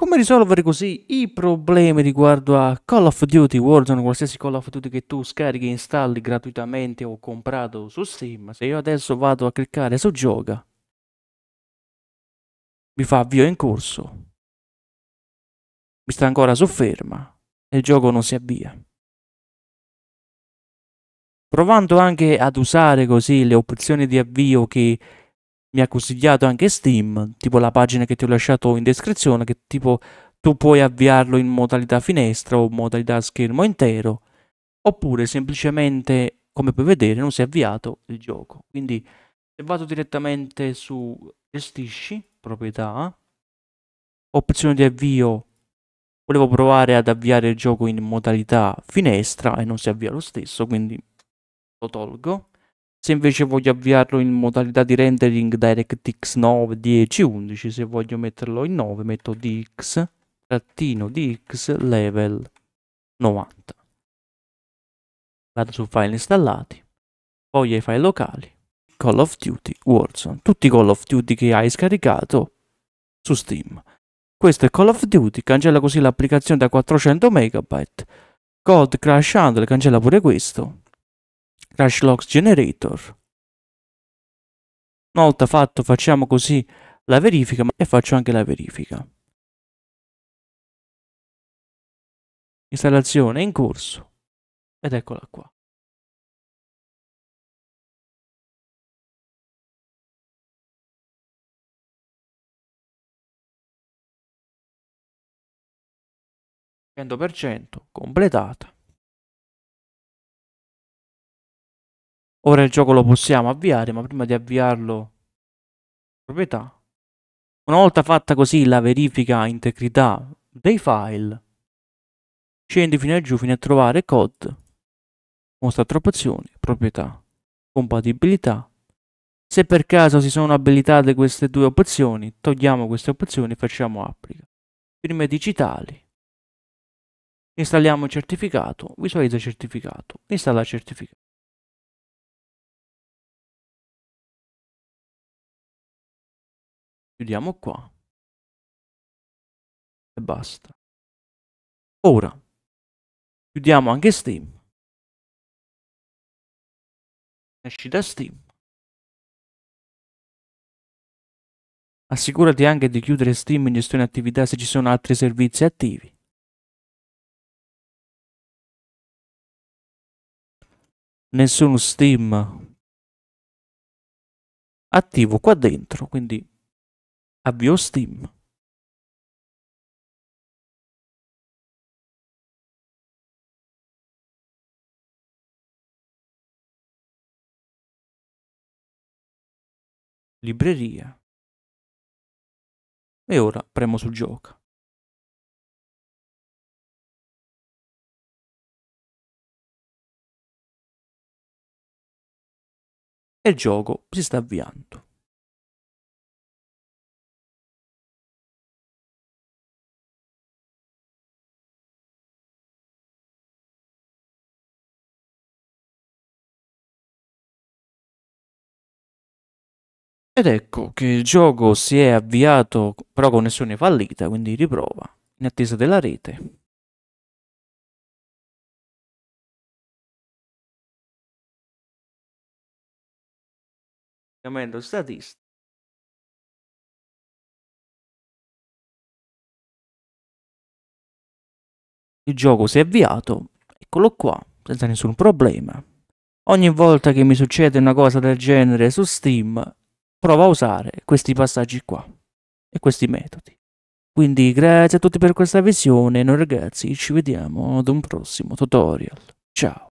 Come risolvere così i problemi riguardo a Call of Duty Warzone, qualsiasi Call of Duty che tu scarichi e installi gratuitamente o comprato su Steam? Se io adesso vado a cliccare su Gioca, mi fa avvio in corso, mi sta ancora su ferma e il gioco non si avvia. Provando anche ad usare così le opzioni di avvio che mi ha consigliato anche Steam, tipo la pagina che ti ho lasciato in descrizione, che tipo tu puoi avviarlo in modalità finestra o modalità schermo intero, oppure semplicemente, come puoi vedere, non si è avviato il gioco. Quindi se vado direttamente su gestisci, proprietà, opzione di avvio, volevo provare ad avviare il gioco in modalità finestra e non si avvia lo stesso, quindi lo tolgo se invece voglio avviarlo in modalità di rendering DirectX 9, 10, 11, se voglio metterlo in 9 metto dx, trattino dx level 90. Vado su file installati, poi ai file locali, Call of Duty, Warzone, tutti i Call of Duty che hai scaricato su Steam. Questo è Call of Duty, cancella così l'applicazione da 400 MB. Code Crash Handle cancella pure questo crashlogs generator. Una volta fatto facciamo così la verifica e faccio anche la verifica. Installazione in corso ed eccola qua. per cento completata. Ora il gioco lo possiamo avviare, ma prima di avviarlo... Proprietà. Una volta fatta così la verifica integrità dei file, scendi fino a giù fino a trovare code, mostra troppe opzioni, proprietà, compatibilità. Se per caso si sono abilitate queste due opzioni, togliamo queste opzioni e facciamo applica. Firme digitali. Installiamo il certificato, visualizza il certificato, installa il certificato. Chiudiamo qua. E basta. Ora, chiudiamo anche Steam. Esci da Steam. Assicurati anche di chiudere Steam in gestione attività se ci sono altri servizi attivi. Nessun Steam attivo qua dentro, quindi Avviò Steam. Libreria. E ora premo su gioca. il gioco si sta avviando. Ed ecco che il gioco si è avviato, però connessione fallita, quindi riprova, in attesa della rete. Cambiamento statistico. Il gioco si è avviato, eccolo qua, senza nessun problema. Ogni volta che mi succede una cosa del genere su Steam, prova a usare questi passaggi qua e questi metodi. Quindi grazie a tutti per questa visione, noi ragazzi ci vediamo ad un prossimo tutorial. Ciao!